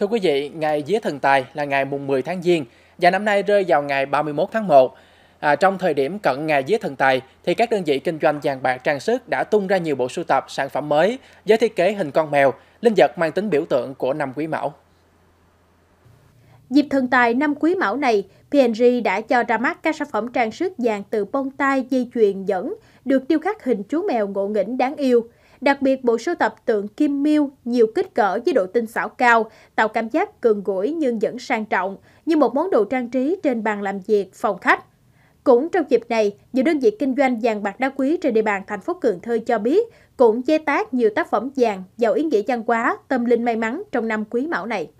Thưa quý vị, ngày Vía Thần Tài là ngày mùng 10 tháng Giêng và năm nay rơi vào ngày 31 tháng 1. À, trong thời điểm cận ngày Vía Thần Tài thì các đơn vị kinh doanh vàng bạc trang sức đã tung ra nhiều bộ sưu tập sản phẩm mới với thiết kế hình con mèo, linh vật mang tính biểu tượng của năm Quý Mão. Dịp thần tài năm quý mão này, P&G đã cho ra mắt các sản phẩm trang sức vàng từ bông tai, dây chuyền, nhẫn, được điêu khắc hình chú mèo ngộ nghĩnh đáng yêu – Đặc biệt, bộ sưu tập tượng kim miêu nhiều kích cỡ với độ tinh xảo cao, tạo cảm giác cường gũi nhưng vẫn sang trọng, như một món đồ trang trí trên bàn làm việc, phòng khách. Cũng trong dịp này, nhiều đơn vị kinh doanh vàng bạc đá quý trên địa bàn thành phố Cần Thơ cho biết cũng chế tác nhiều tác phẩm vàng giàu ý nghĩa văn hóa, tâm linh may mắn trong năm quý mão này.